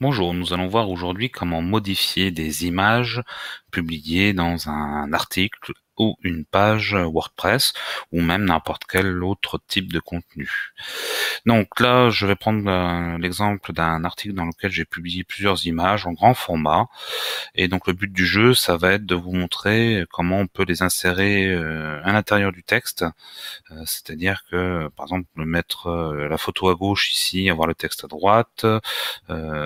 Bonjour, nous allons voir aujourd'hui comment modifier des images publiées dans un article ou une page WordPress ou même n'importe quel autre type de contenu. Donc là, je vais prendre euh, l'exemple d'un article dans lequel j'ai publié plusieurs images en grand format. Et donc le but du jeu, ça va être de vous montrer comment on peut les insérer euh, à l'intérieur du texte. Euh, c'est-à-dire que, par exemple, mettre la photo à gauche ici, avoir le texte à droite,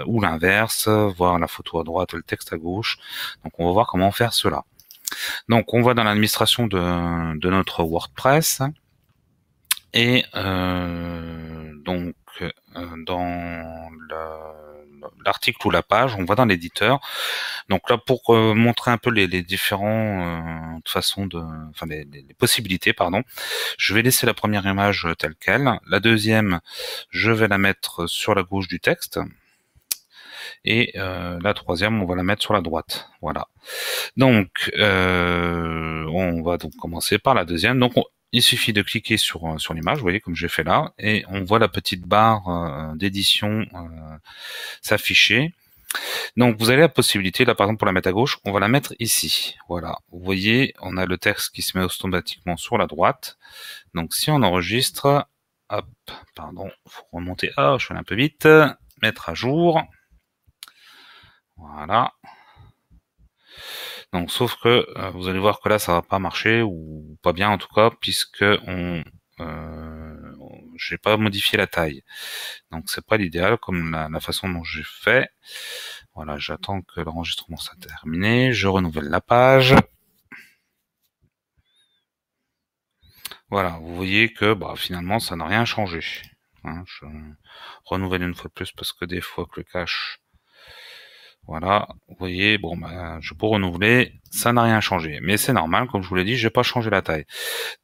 ou l'inverse, voir la photo à droite et le texte à gauche. Donc on va voir comment faire cela. Donc on va dans l'administration de, notre WordPress et euh, donc euh, dans l'article ou la page, on va dans l'éditeur. Donc là pour euh, montrer un peu les, les différents façons de, enfin les, possibilités pardon, je vais laisser la première image telle quelle. La deuxième, je vais la mettre sur la gauche du texte. Et euh, la troisième, on va la mettre sur la droite. Voilà. Donc, euh, on va donc commencer par la deuxième. Donc, il suffit de cliquer sur, euh, sur l'image, vous voyez, comme j'ai fait là, et on voit la petite barre d'édition s'afficher. Donc vous avez la possibilité, là par exemple pour la mettre à gauche, on va la mettre ici. Voilà, vous voyez, on a le texte qui se met automatiquement sur la droite. Donc si on enregistre, hop, pardon, faut remonter, ah, je suis allé un peu vite, mettre à jour. Voilà. Donc, sauf que euh, vous allez voir que là, ça va pas marcher ou pas bien en tout cas, puisque on, euh, j'ai pas modifié la taille. Donc, c'est pas l'idéal comme la, façon dont j'ai fait. Voilà, j'attends que l'enregistrement soit terminé. Je renouvelle la page. Voilà, vous voyez que bah, finalement, ça n'a rien changé. Hein, je renouvelle une fois de plus parce que des fois que le cache voilà, vous voyez, bon, ben, je peux renouveler, ça n'a rien changé. Mais c'est normal, comme je vous l'ai dit, je n'ai pas changé la taille.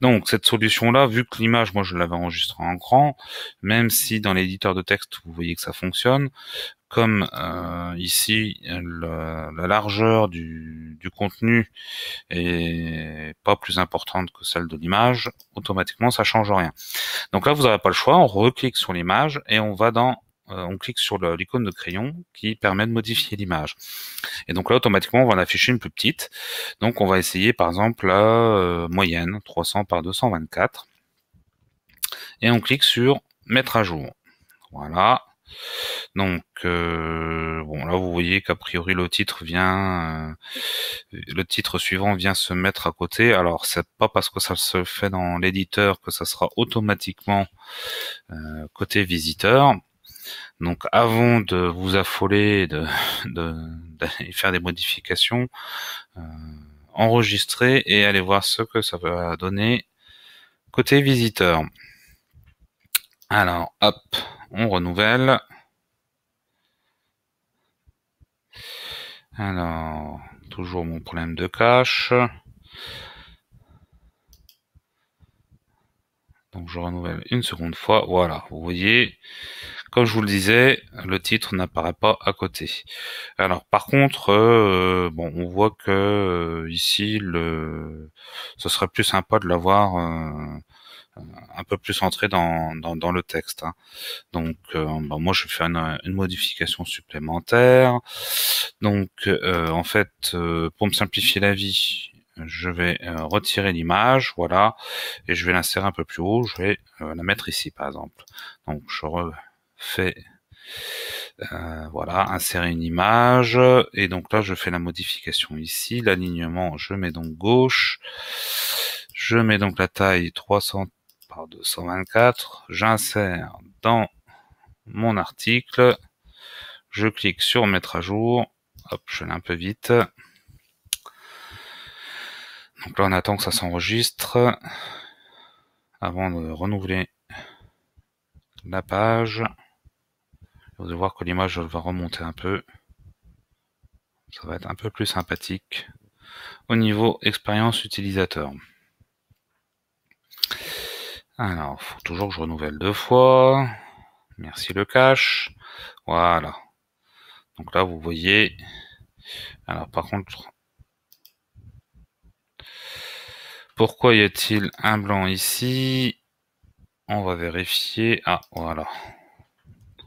Donc cette solution-là, vu que l'image, moi je l'avais enregistrée en grand, même si dans l'éditeur de texte, vous voyez que ça fonctionne, comme euh, ici la largeur du, du, contenu est pas plus importante que celle de l'image, automatiquement ça change rien. Donc là vous n'avez pas le choix, on reclique sur l'image et on va dans euh, on clique sur l'icône de crayon qui permet de modifier l'image. Et donc là, automatiquement, on va en afficher une plus petite. Donc on va essayer, par exemple, la euh, moyenne, 300 par 224. Et on clique sur mettre à jour. Voilà. Donc euh, bon là vous voyez qu'a priori le titre vient le titre suivant vient se mettre à côté. Alors c'est pas parce que ça se fait dans l'éditeur que ça sera automatiquement côté visiteur. Donc avant de vous affoler, de, de, faire des modifications, enregistrer euh, enregistrez et allez voir ce que ça va donner côté visiteur. Alors, hop, on renouvelle. Alors, toujours mon problème de cache. Donc je renouvelle une seconde fois. Voilà, vous voyez, comme je vous le disais, le titre n'apparaît pas à côté. Alors par contre, euh, bon, on voit que euh, ici, le, ce serait plus sympa de l'avoir euh, un peu plus centré dans, dans, le texte. Hein. Donc bah, moi, je fais une, une modification supplémentaire. Donc en fait, pour me simplifier la vie, je vais retirer l'image, voilà, et je vais l'insérer un peu plus haut, je vais la mettre ici par exemple. Donc je fait euh, voilà, insérer une image. Et donc là, je fais la modification ici. L'alignement, je mets donc gauche. Je mets donc la taille 300 par 224. J'insère dans mon article. Je clique sur mettre à jour. Hop, je l'ai un peu vite. Donc là, on attend que ça s'enregistre avant de renouveler la page. Vous allez voir que l'image va remonter un peu. Ça va être un peu plus sympathique. Au niveau expérience utilisateur. Alors, faut toujours que je renouvelle deux fois. Merci le cache. Voilà. Donc là, vous voyez. Alors par contre, pourquoi y a-t-il un blanc ici On va vérifier. Ah, voilà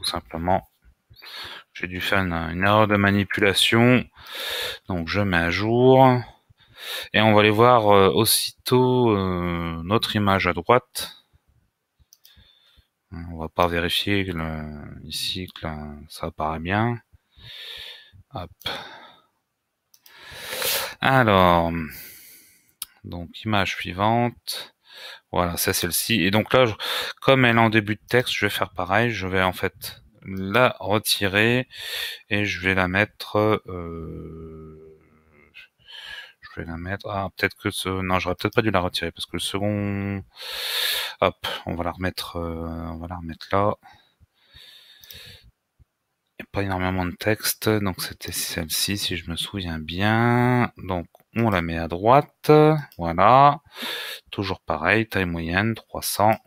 simplement, j'ai dû faire une, erreur de manipulation. Donc je mets à jour. Et on va aller voir euh, aussitôt euh, notre image à droite. On va pas vérifier que le, ici que ça paraît bien. Hop. Alors, donc image suivante. Voilà, c'est celle-ci. Et donc là, comme elle est en début de texte, je vais faire pareil. Je vais en fait la retirer et je vais la mettre. Euh, je vais la mettre. Ah, peut-être que ce. Non, j'aurais peut-être pas dû la retirer parce que le second. Hop, on va la remettre. Euh, on va la remettre là. Il n'y a pas énormément de texte, donc c'était celle-ci, si je me souviens bien. Donc on la met à droite. Voilà. Toujours pareil, taille moyenne, 300. Vous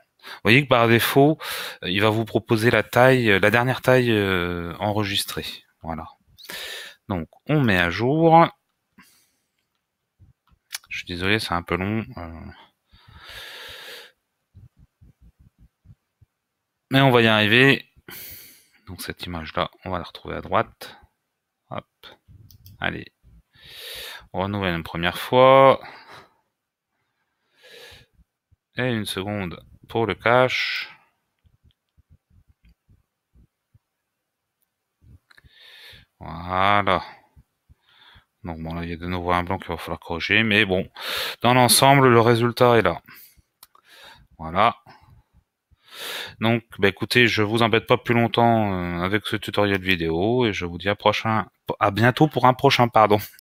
voyez que par défaut, euh, il va vous proposer la taille, euh, la dernière taille euh, enregistrée. Voilà. Donc, on met à jour. Je suis désolé, c'est un peu long. Mais on va y arriver. Donc cette image-là, on va la retrouver à droite. Hop. Allez, on renouvelle une première fois. Et une seconde pour le cache. Voilà. Donc bon, là, il y a de nouveau un blanc qu'il va falloir corriger, mais bon, dans l'ensemble, le résultat est là. Voilà. Donc, bah écoutez, je vous embête pas plus longtemps euh, avec ce tutoriel vidéo et je vous dis à prochain, à bientôt pour un prochain, pardon.